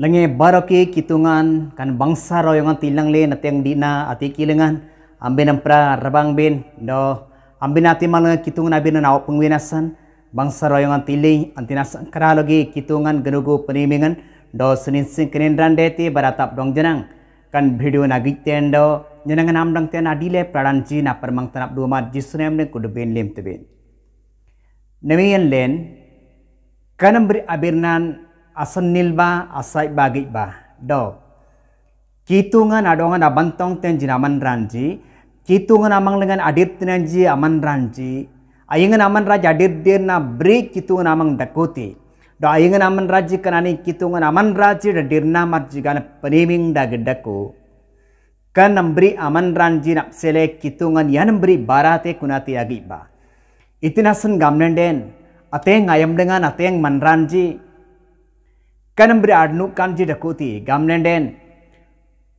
Lange baroki kitungan kan bangsa royongan tilang le natiang dina ati kilingan ambin pra rabang bin do ambin ati malang kitungan abin na pengwinasan bangsa royongan tiling antinasan karalogi kitungan genugu penimingan do senin sing kenendran deti baratap dong jenang kan video na ten do jenang nam dang ten adile pradan ji na permang tanap dua mat jisunem ne kudubin lem tebin nemian len kanam abirnan asan nilba asai bagi ba do kitungan adongan abantong ten jinaman ranji kitungan amang dengan adir tenanji aman ranji aingan aman raja adir na break kitungan amang dakoti do aingan aman raji kanani kitungan aman raji da dirna marjigan peniming da gedaku kan nambri aman ranji nak sele kitungan yan nambri barate kunati agi ba itinasan gamnenden ateng ayam dengan ateng manranji Kanem beri Adnu Kanji Dakoti, Gamnenden,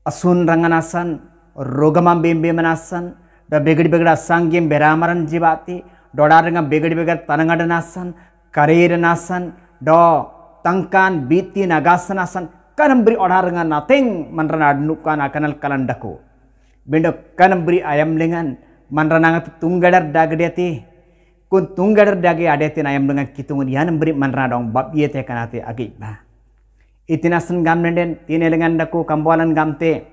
Asun Ranganasan, Rogamam manasan da begadi Begra sanggim Beramaran Jibati, Dodaranga Begad Begar karir nasan, Do Tangkan Biti Nagasanasan, Kanambri kalan daku Mandranadnukana kanem beri ayam lengan Ayamlingan, Mandranangat Tungadar Dagdeti, Kun Tungadar Dagi ayam Ayamlingan Kitungan bab Mandradong Babiete Kanate bah itinasan gamnenden tine lengan daku kambualan gamte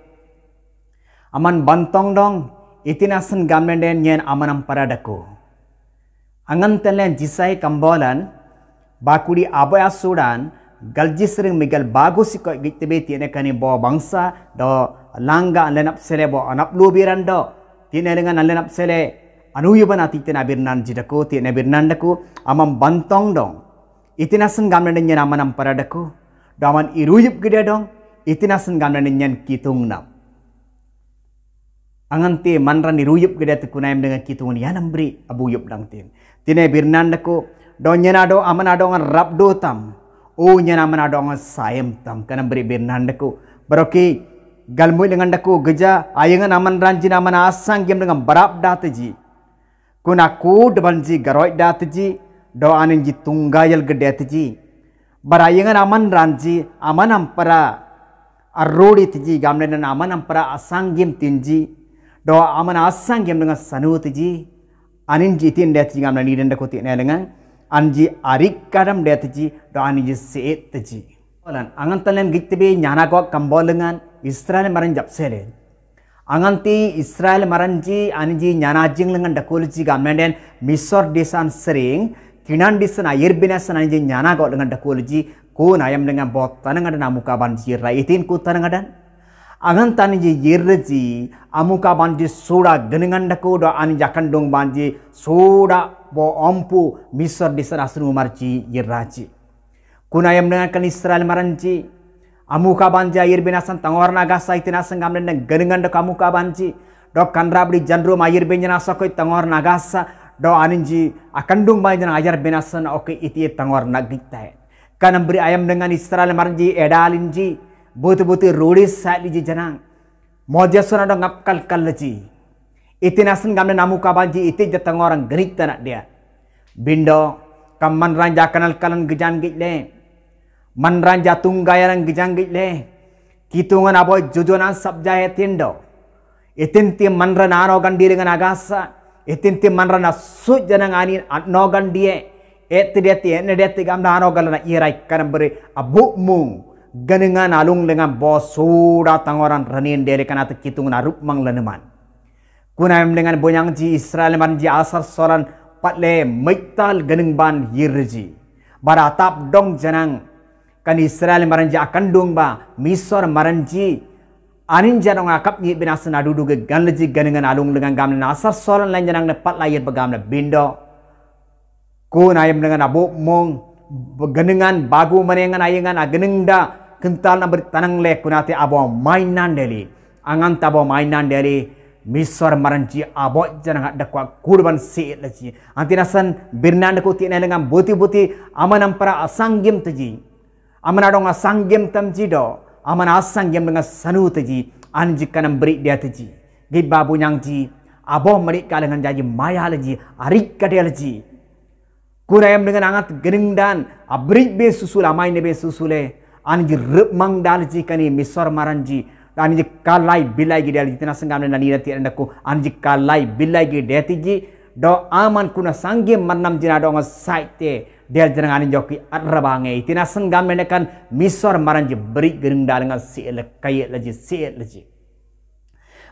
aman bantong dong itinasan gamnenden nenden nyen amanam paradaku angan telen jisai kambualan bakuri abaya sudan galjisring migal bagusiko ko gitbe tiene kani bo bangsa do langga lenap sele bo anap lubiran do tinelengan lenap sele අනුයබන අතිතන අබිරණන් aman bantong dong, iti බන්තොන් ඩොන් nyen yen para daku daman irujip gede dong itinasan gamran nyen kitung nam angante manran iruyup gede tukunaim dengan kitungan yanam beri abuyup dang tin tine birnan dako do nyana do aman do ngan rap do tam o nyana aman do ngan tam kana beri birnan dako baroki galmui dengan dako geja ayangan aman ranji amana asang gem dengan barap dataji kunaku ku debanji garoi do anin ji tunggayal gede taji Barayangan aman ranji aman ampara arrodi tiji gamlenan aman ampara asanggim tinji do aman asanggim dengan sanu tiji anin jitin dia tiji gamlenan niden dakoti ne dengan anji arik karam dia tiji do anji seet tiji. Olan angantanem gitbe nyana ko kambolengan Israel maran japsele. അങ്ങനത്തെ Israel മറഞ്ചി അനുജി ഞാനാജ്യങ്ങൾ കണ്ട കൊലിച്ചി government മിസോർ ഡിസാൻ സെറിങ് Hinandisan na anjing nyana kau dengan ku kun ayam dengan bot tanang ada namu kaban lah itin ku tanangan angan ji amu kaban banji sura genengan dakoda ani jakan dong banji sura bo ompu misor diserasnu marji ku kun ayam dengan kan Israel maranji amuka banji asang tangorna gasa dakamu kaban genengan dok kan rabri dok ma jandrum ayirbinesan sokoi tangorna gasa do aninji akandung mai jang ajar benasan ok iti tangor nagikta kanam beri ayam dengan Israel marji edalinji butu-butu rudis saliji janang sona do kal ji iti nasan gamne namu kabanji iti jatang orang gerik tanak dia bindo kamman ranja kanal kalan gejan le man ranja tunggayaran gejang gijle kitungan abo jojonan sabjaya tindo itin ti manra naro gandiri gan agasa itinti manrana sujjanangani nogandiye etideti enedeti gamda anogalana irai beri abu mung ganingan alung lengan bos tangoran renin dere kanat kitung narup mang leneman kunaim dengan bonyang ji Israel man ji asar soran patle maital ganing ban yirji baratap dong janang kan Israel maranji dong ba misor maranji anin janong akap nyi binasa na dudu ge gan ngan alung dengan gam na asar soran lan janang ne patla yer bagamle bindo na yem dengan abu mong ganingan bagu manengan ayengan agenengda kental na bertanang le kunate abo mainan deli angan tabo mainan deli misor maranji abo janang ada dakwa kurban si leji antinasan birnan kuti tina dengan buti-buti amanam para asanggim teji amanadong asanggim tamjido aman asang yang dengan sanu teji anji kanam beri dia teji gibba bunyang ji aboh mereka dengan jaji maya leji arik kadel leji kurayam dengan angat gering dan abrik be susul amai be susule anji rep mang dal ji kani misor maran ji anji kalai bilai gi dal leji tena sangam na nirati endako anji kalai bilai gi dia teji do aman kuna sangge manam jina do ngasai te jangan jenengan joki arrabange itina senggam menekan misor maranji beri gering dalengan si kaya leji si leji.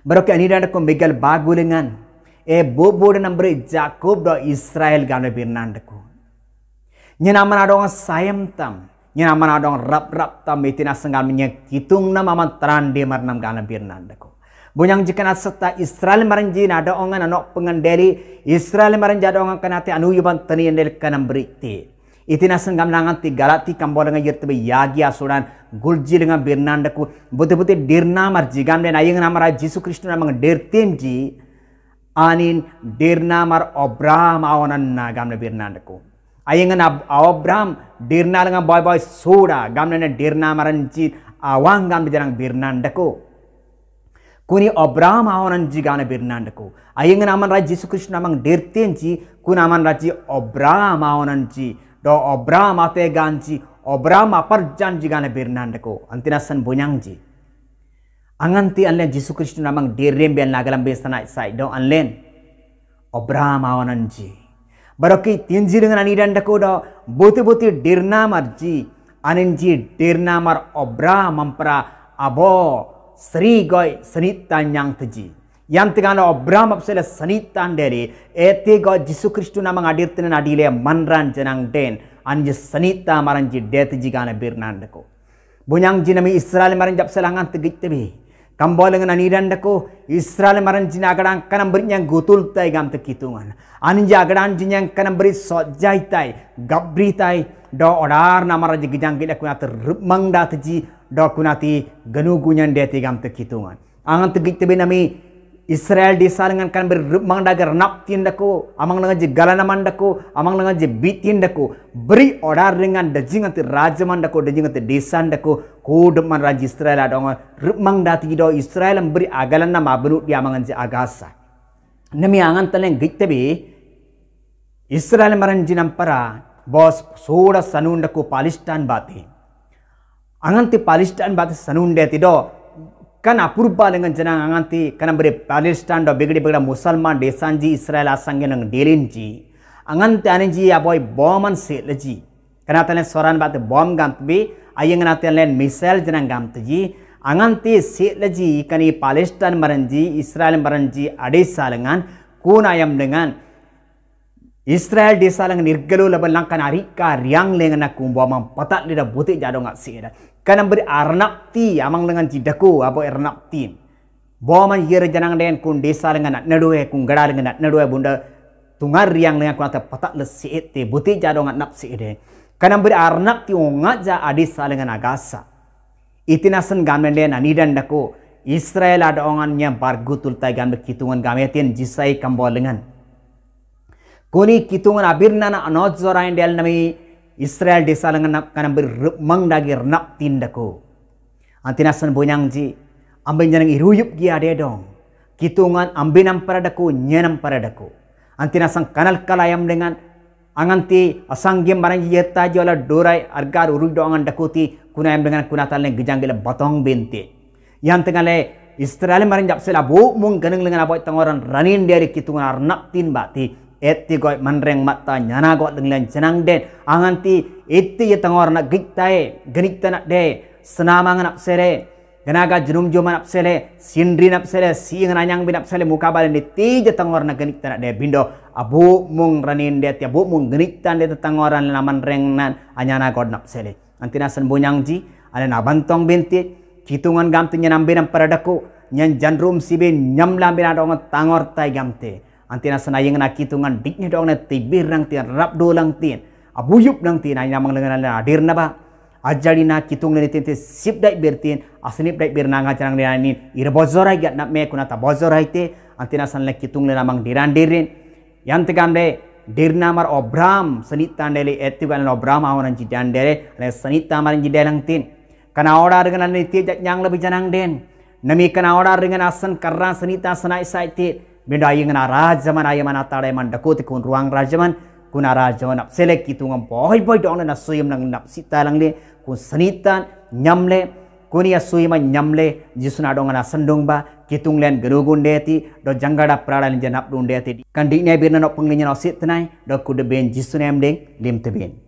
Berok ani dan ko megal bagulengan e bobo dan beri Jacob do Israel gane birnandku. Nyenaman adong sayem tam, nyenaman adong rap rap tam itina e senggam nyek kitung nama mantaran mar nam gane deku bunyang jikana sata Israel maranjina ada ongan anok pengendali Israel maranja ada ongan kanati anu yuban tani endel kanam berikti. nasen gam nangan ti galati kambo dengan be yagi asuran gulji dengan deku buti-buti dirna marji gam dan ayeng nama Yesus Kristus nama dirtim timji anin dirna mar Abraham awanan nagam deku. Ayeng Abraham dirna dengan boy boy sura soda gamna dirna maranji awang gam di deku. Kuni Abraham aonan jigana birnandaku. Ayeng naman raji Yesus Kristus namang ji kun aman raji Abraham aonan ji Do Abraham ate ganci, Abraham aparjan jigana birnandaku. Antina san bonyangji. Anganti anlen Yesus Kristus namang dirrem bian lagalam besana isai. Do anlen Abraham aonan ji. Baraki tienji dengan anidandaku do bote dirna mar ji. Aninji mar Abraham ampra abo sri goi senitan yang teji. Yang tegana obram apsele senitan dari Eti go jisu kristu nama ngadir tenen adile manran jenang den anje senita maranji dete jigana birna nandeko. Bunyang jinami israel maranji selangan tegit tebi. Kambole ngan aniran deko israel maranji nagaran kanam yang gutul tei gam tekitungan. Anje agaran yang kanam beri sojai tai gabri tai do odar nama raja gijang kita kuna terrup mangda teji dokunati ganu gunyan dia tigam tekitungan. Angan tegik tebe nami Israel disarangankan bermangdaga renak tindaku, amang dengan jegalana mandaku, amang dengan jebit tindaku, beri odar dengan dajingan te raja mandaku, dajingan te desa mandaku, kudeman raja Israel adongan, remang dati do Israel beri agalan nama benut dia amangan je agasa. Nami angan talen gik tebe, Israel maranjinam para, bos soda sanundaku Palestine batin. anganti Palestine batu sanunde tido kan apurba dengan jenang anganti kan beri Palestine do begede begede Musliman desanji Israel asangge nang delinji anganti anji aboy boman seleji karena tanen soran batu bom gantbi ayeng nanti tane misel jenang gantji anganti seleji kani Palestine beranji Israel maranji ade kuna kunayam dengan Israel desa lang nirgelo laban lang kanari ka riang lengan na kumbwa mang patat lida butik jadong at sira. Kanan beri arnak ti amang lengan jidaku apa arnap ti. Bawa man hira janang dengan kun desa lengan nak nadoe kun gara lengan nak nadoe bunda tungar riang lengan kunata patat le siit ti butik jadong at nap sira. Kanan beri arnak ti ongat ja adis lengan agasa. Itinasan gamen lengan anidan daku Israel ada ongan nya bargutul tai gamen kitungan gamen tin jisai kambol lengan. Kuni kitungan abirnana zora indel nami Israel desa desalangan kanam mang dagir nak tindaku. Antinasan bonyang ji ambin janang iruyup ade dong. Kitungan ambinam paradako nyenam Antina Antinasan kanal kalayam dengan anganti asanggem barang yeta jola dorai argar urug dongan dakuti kunayam dengan gejang gila batong binti. Yang tengah le Israel marin japsela bu mung ganeng dengan aboy tengoran ranin dari kitungan arnak tin bati eti goi manreng matta nyana goi denglen jenang den anganti eti ye tengor na giktae na de senama nganap sere, genaga jenum na sere, sindri si ngana nyang binap sere muka balen di ti tengor na na de bindo abu mung ranin de ti abu mung geniktan de na laman nan anyana god napsele antina sen nyang ji na bantong binti kitungan gamte nyanambe nam paradaku nyan janrum sibe nyamlam binadong tangor tai gamte antina yang na kitungan diknya dong na ti birang tian rap lang tian abuyup nang tian ay namang dengan na adir na ba ajali na kitung na nitin ti sip dai bir tian asinip dai bir nanga jarang ni anin ir bozorai gat na me kunata bozorai te antina san le kitung le namang diran dirin yang tegam de dirnamar obram sanitandele etigan obram awanan jidandere ale sanitamarang jidelang tin kana ora dengan nanti jak nyang lebih janang den nami kana ora dengan asan karena senita senai saitit Minda yang na yamana tare man dakoti kun ruang rajaman kuna rajaman nap selek ngam boy boy dong na suyam nang nap sita lang le kun sanitan nyamle kunia suyama nyamle na dong na sendong ba kitung len gerugun deti do janggada prada len janap dun deti kandi ne birna no penglinya sit tenai do kude ben jisunam ding lim te ben